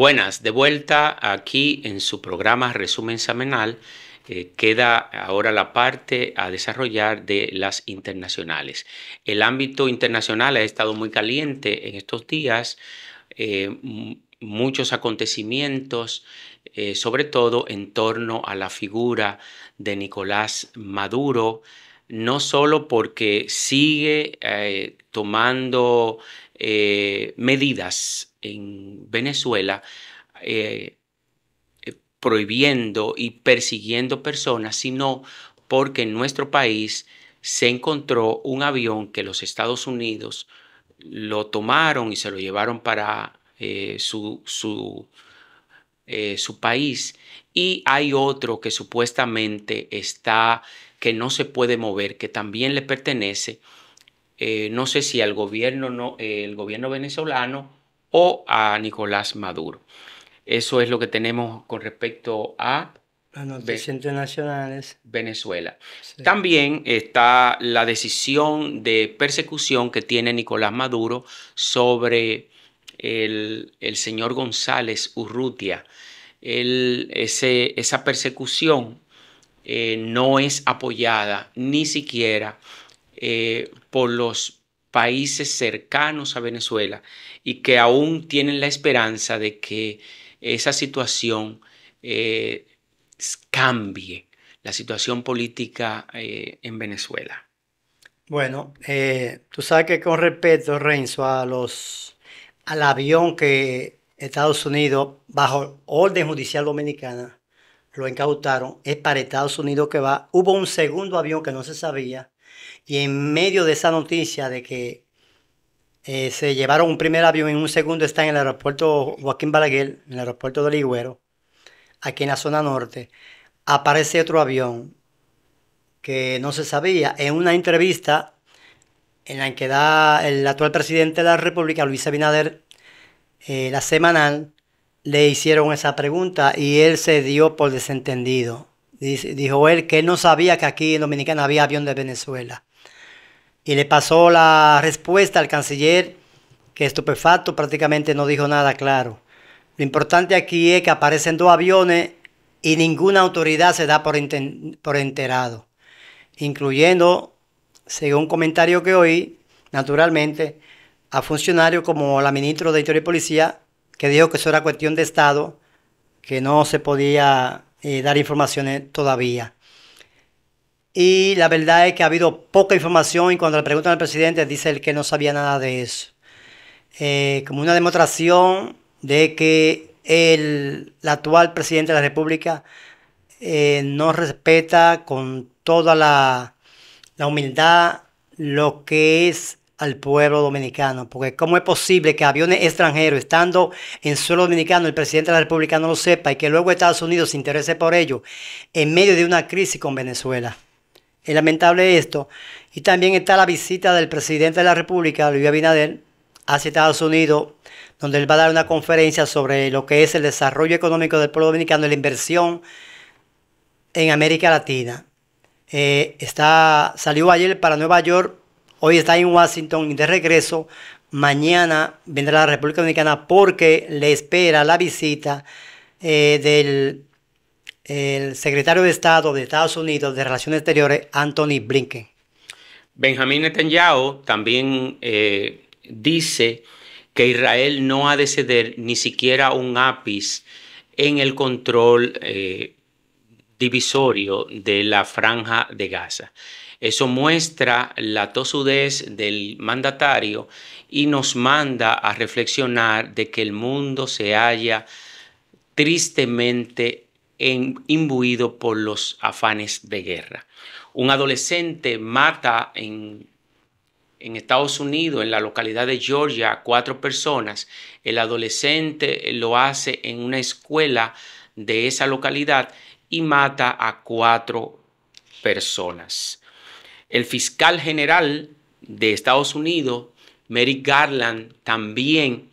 Buenas, de vuelta aquí en su programa Resumen Semanal. Eh, queda ahora la parte a desarrollar de las internacionales. El ámbito internacional ha estado muy caliente en estos días, eh, muchos acontecimientos, eh, sobre todo en torno a la figura de Nicolás Maduro, no solo porque sigue tomando medidas en Venezuela eh, eh, prohibiendo y persiguiendo personas, sino porque en nuestro país se encontró un avión que los Estados Unidos lo tomaron y se lo llevaron para eh, su, su, su país. Y hay otro que supuestamente está, que no se puede mover, que también le pertenece, no sé si al gobierno, no, el gobierno venezolano o a Nicolás Maduro. Eso es lo que tenemos con respecto a las noticias internacionales. Venezuela. También está la decisión de persecución que tiene Nicolás Maduro sobre el, señor González Urrutia. esa persecución eh, no es apoyada ni siquiera eh, por los países cercanos a Venezuela y que aún tienen la esperanza de que esa situación eh, cambie, la situación política eh, en Venezuela. Bueno, eh, tú sabes que con respeto, Renzo, a los, al avión que Estados Unidos, bajo orden judicial dominicana, lo incautaron, es para Estados Unidos que va. Hubo un segundo avión que no se sabía, y en medio de esa noticia de que eh, se llevaron un primer avión y un segundo está en el aeropuerto Joaquín Balaguer, en el aeropuerto del Ligüero, aquí en la zona norte, aparece otro avión que no se sabía. En una entrevista en la que da el actual presidente de la República, Luis Abinader, eh, la semanal, le hicieron esa pregunta y él se dio por desentendido dijo él que él no sabía que aquí en Dominicana había avión de Venezuela. Y le pasó la respuesta al canciller, que estupefacto prácticamente no dijo nada claro. Lo importante aquí es que aparecen dos aviones y ninguna autoridad se da por, enterado, incluyendo, según un comentario que oí, naturalmente, a funcionarios como la ministra de Interior y Policía, que dijo que eso era cuestión de Estado, que no se podía eh, dar informaciones todavía. Y la verdad es que ha habido poca información y cuando le preguntan al presidente dice el que no sabía nada de eso. Eh, como una demostración de que el, actual presidente de la República eh, no respeta con toda la humildad lo que es al pueblo dominicano, porque cómo es posible que aviones extranjeros estando en suelo dominicano, el presidente de la República no lo sepa y que luego Estados Unidos se interese por ello en medio de una crisis con Venezuela. Es lamentable esto. Y también está la visita del presidente de la República, Luis Abinader, hacia Estados Unidos, donde él va a dar una conferencia sobre lo que es el desarrollo económico del pueblo dominicano y la inversión en América Latina. Eh, está, salió ayer para Nueva York Hoy está en Washington y de regreso. Mañana vendrá la República Dominicana porque le espera la visita eh, del secretario de Estado de Estados Unidos de Relaciones Exteriores, Anthony Blinken. Benjamín Netanyahu también eh, dice que Israel no ha de ceder ni siquiera un ápice en el control eh, divisorio de la franja de Gaza. Eso muestra la tosudez del mandatario y nos manda a reflexionar de que el mundo se haya tristemente imbuido por los afanes de guerra. Un adolescente mata en Estados Unidos, en la localidad de Georgia, a cuatro personas. El adolescente lo hace en una escuela de esa localidad y mata a cuatro personas. El fiscal general de Estados Unidos, Merrick Garland, también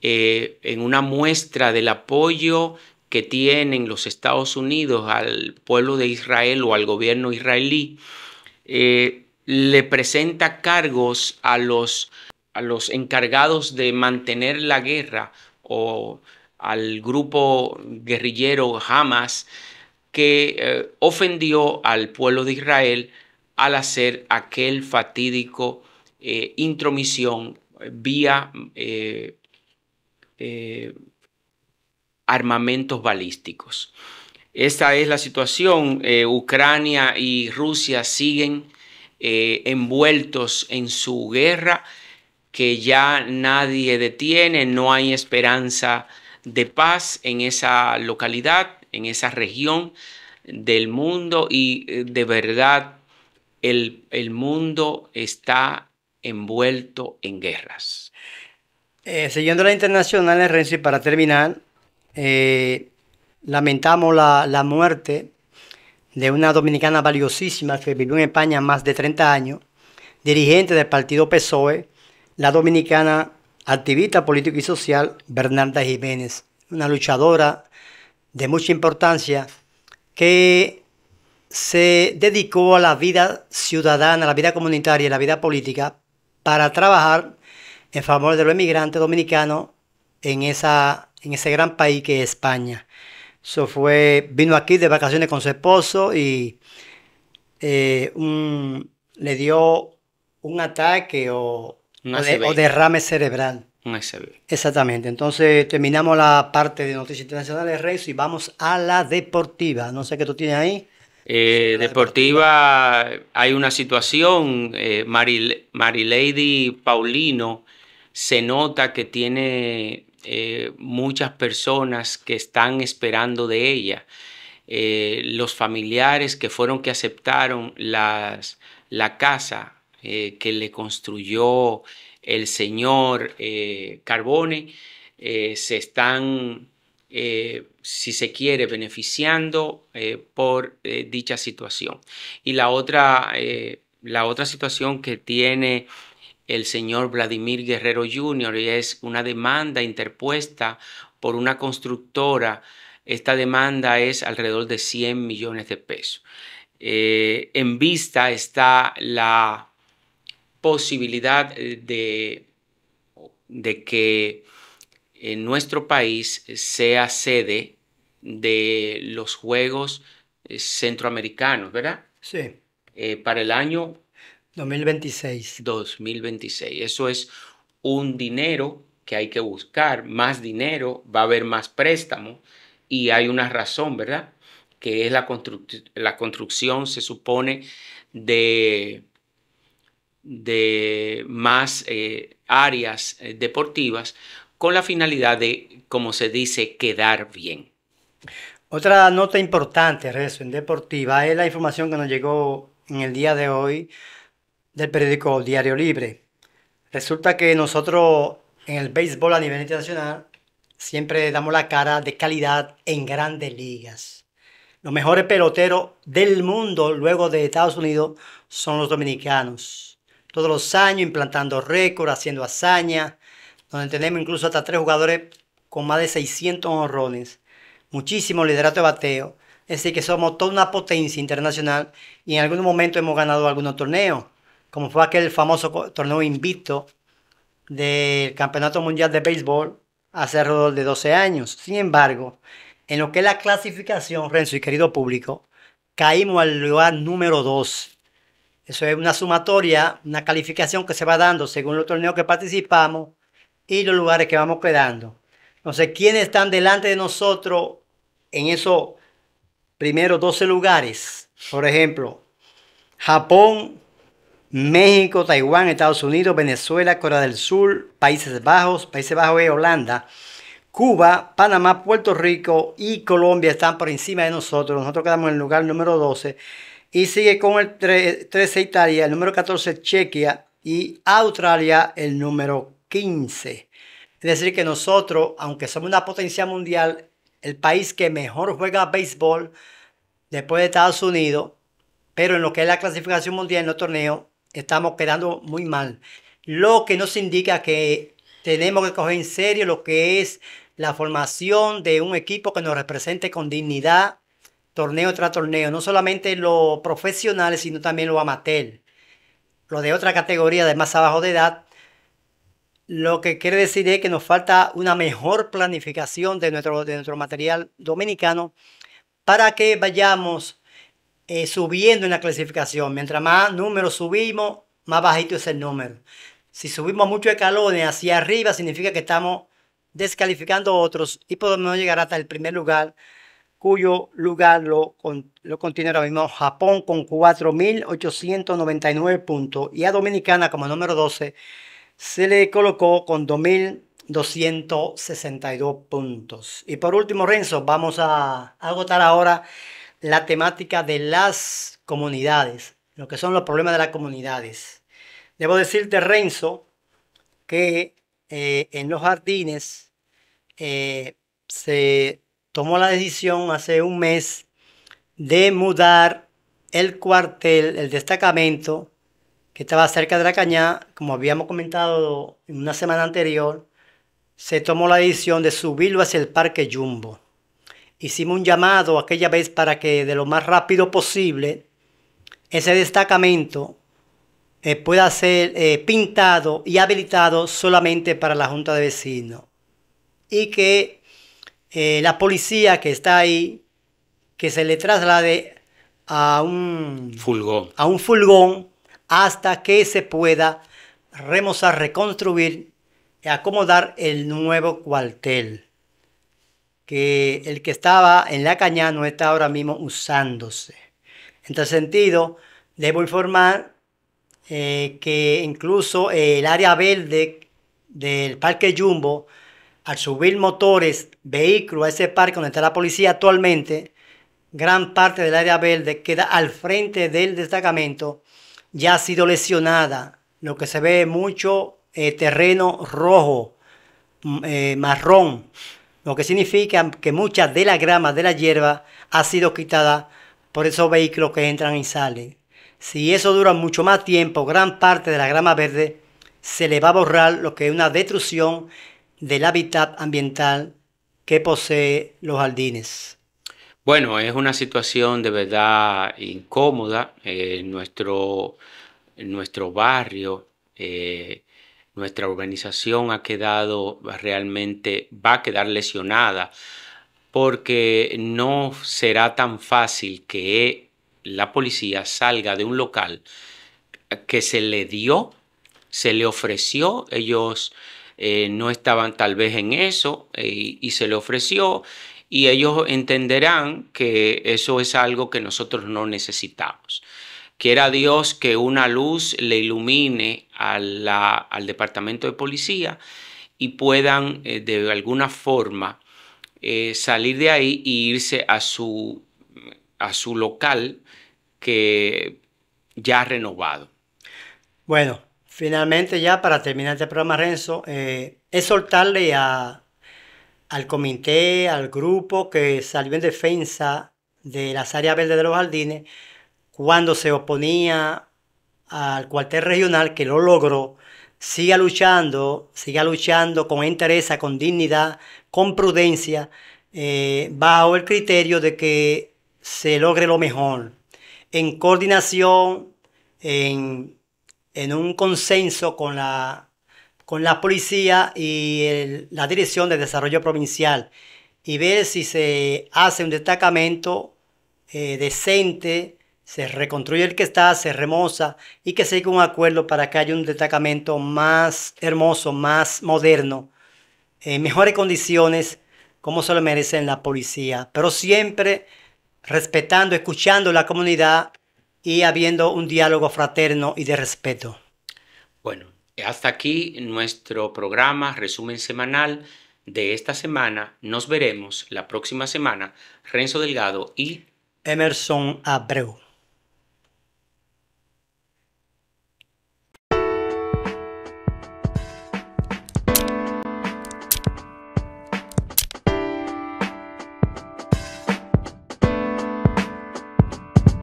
eh, en una muestra del apoyo que tienen los Estados Unidos al pueblo de Israel o al gobierno israelí, eh, le presenta cargos a los, a los encargados de mantener la guerra o al grupo guerrillero Hamas que eh, ofendió al pueblo de Israel al hacer aquel fatídico eh, intromisión vía eh, eh, armamentos balísticos. Esta es la situación. Ucrania y Rusia siguen envueltos en su guerra que ya nadie detiene, no hay esperanza de paz en esa localidad, en esa región del mundo y de verdad el, mundo está envuelto en guerras. Eh, siguiendo la internacionales, eh, Renzi, para terminar, eh, lamentamos la, la, muerte de una dominicana valiosísima que vivió en España más de 30 años, dirigente del partido PSOE, la dominicana activista política y social Bernarda Jiménez, una luchadora de mucha importancia que se dedicó a la vida ciudadana, a la vida comunitaria, a la vida política, para trabajar en favor de los emigrantes dominicanos en, esa, en ese gran país que es España. fue, vino aquí de vacaciones con su esposo y eh, le dio un ataque o, derrame cerebral. Exactamente. Entonces terminamos la parte de noticias internacionales, Reyes, y vamos a la deportiva. No sé qué tú tienes ahí. Eh, deportiva, hay una situación, eh, Marilady Paulino se nota que tiene eh, muchas personas que están esperando de ella, los familiares que fueron que aceptaron las, la casa que le construyó el señor Carbone, se están eh, si se quiere, beneficiando eh, por eh, dicha situación. Y la otra, la otra situación que tiene el señor Vladimir Guerrero Jr. es una demanda interpuesta por una constructora. Esta demanda es alrededor de 100 millones de pesos. en vista está la posibilidad de, de que en nuestro país sea sede de los Juegos eh, Centroamericanos, ¿verdad? Sí. Eh, para el año 2026. 2026. Eso es un dinero que hay que buscar, más dinero, va a haber más préstamo y hay una razón, ¿verdad? Que es la, construcción, se supone, de, de más eh, áreas deportivas con la finalidad de, como se dice, quedar bien. Otra nota importante, Rezo, en Deportiva, es la información que nos llegó en el día de hoy del periódico Diario Libre. Resulta que nosotros en el béisbol a nivel internacional siempre damos la cara de calidad en grandes ligas. Los mejores peloteros del mundo, luego de Estados Unidos, son los dominicanos. Todos los años implantando récords, haciendo hazañas donde tenemos incluso hasta tres jugadores con más de 600 honrones, muchísimo liderato de bateo. Es decir, que somos toda una potencia internacional y en algún momento hemos ganado algunos torneos, como fue aquel famoso torneo invicto del Campeonato Mundial de Béisbol hace alrededor de 12 años. Sin embargo, en lo que es la clasificación, Renzo y querido público, caímos al lugar número 2. Eso es una sumatoria, una calificación que se va dando según los torneos que participamos y los lugares que vamos quedando. No sé ¿quiénes están delante de nosotros en esos primeros 12 lugares? Por ejemplo, Japón, México, Taiwán, Estados Unidos, Venezuela, Corea del Sur, Países Bajos, Países Bajos y Holanda. Cuba, Panamá, Puerto Rico y Colombia están por encima de nosotros. Nosotros quedamos en el lugar número 12. Y sigue con el 13 Italia, el número 14 Chequia y Australia el número 15. Es decir, que nosotros, aunque somos una potencia mundial, el país que mejor juega béisbol después de Estados Unidos, pero en lo que es la clasificación mundial en los torneos, estamos quedando muy mal. Lo que nos indica que tenemos que coger en serio lo que es la formación de un equipo que nos represente con dignidad torneo tras torneo, no solamente los profesionales, sino también los amateur, Los de otra categoría de más abajo de edad lo que quiere decir es que nos falta una mejor planificación de nuestro, nuestro material dominicano para que vayamos eh, subiendo en la clasificación. Mientras más números subimos, más bajito es el número. Si subimos muchos escalones hacia arriba, significa que estamos descalificando otros y podemos llegar hasta el primer lugar, cuyo lugar lo, lo contiene ahora mismo Japón con 4.899 puntos y a Dominicana como número 12 se le colocó con 2.262 puntos. Y por último, Renzo, vamos a agotar ahora la temática de las comunidades, lo que son los problemas de las comunidades. Debo decirte, Renzo, que eh, en los jardines eh, se tomó la decisión hace un mes de mudar el cuartel, el destacamento que estaba cerca de la cañada, como habíamos comentado en una semana anterior, se tomó la decisión de subirlo hacia el Parque Jumbo. Hicimos un llamado aquella vez para que de lo más rápido posible ese destacamento eh, pueda ser eh, pintado y habilitado solamente para la Junta de Vecinos. Y que eh, la policía que está ahí, que se le traslade a un fulgón, a un fulgón hasta que se pueda remozar, reconstruir y acomodar el nuevo cuartel que el que estaba en la caña no está ahora mismo usándose. En tal sentido, debo informar eh, que incluso el área verde del Parque Jumbo, al subir motores, vehículos a ese parque donde está la policía actualmente, gran parte del área verde queda al frente del destacamento ya ha sido lesionada. Lo que se ve mucho eh, terreno rojo, mm, eh, marrón, lo que significa que mucha de la grama de la hierba ha sido quitada por esos vehículos que entran y salen. Si eso dura mucho más tiempo, gran parte de la grama verde se le va a borrar lo que es una destrucción del hábitat ambiental que posee los jardines. Bueno, es una situación de verdad incómoda. Eh, nuestro, nuestro barrio, eh, nuestra organización ha quedado realmente, va a quedar lesionada porque no será tan fácil que la policía salga de un local que se le dio, se le ofreció, ellos eh, no estaban tal vez en eso y se le ofreció y ellos entenderán que eso es algo que nosotros no necesitamos. Quiera Dios que una luz le ilumine al departamento de policía y puedan eh, de alguna forma eh, salir de ahí e irse a su, local que ya ha renovado. Bueno, finalmente ya para terminar este programa, Renzo, eh, es soltarle a al comité, al grupo que salió en defensa de las áreas verdes de los jardines cuando se oponía al cuartel regional que lo logró, siga luchando, siga luchando con entereza, con dignidad, con prudencia, eh, bajo el criterio de que se logre lo mejor, en coordinación, en un consenso con la con la policía y la Dirección de Desarrollo Provincial y ver si se hace un destacamento eh, decente, se reconstruye el que está, se remoza y que se llegue un acuerdo para que haya un destacamento más hermoso, más moderno, en mejores condiciones como se lo merecen la policía, pero siempre respetando, escuchando la comunidad y habiendo un diálogo fraterno y de respeto. Bueno, hasta aquí nuestro programa resumen semanal de esta semana. Nos veremos la próxima semana. Renzo Delgado y Emerson Abreu.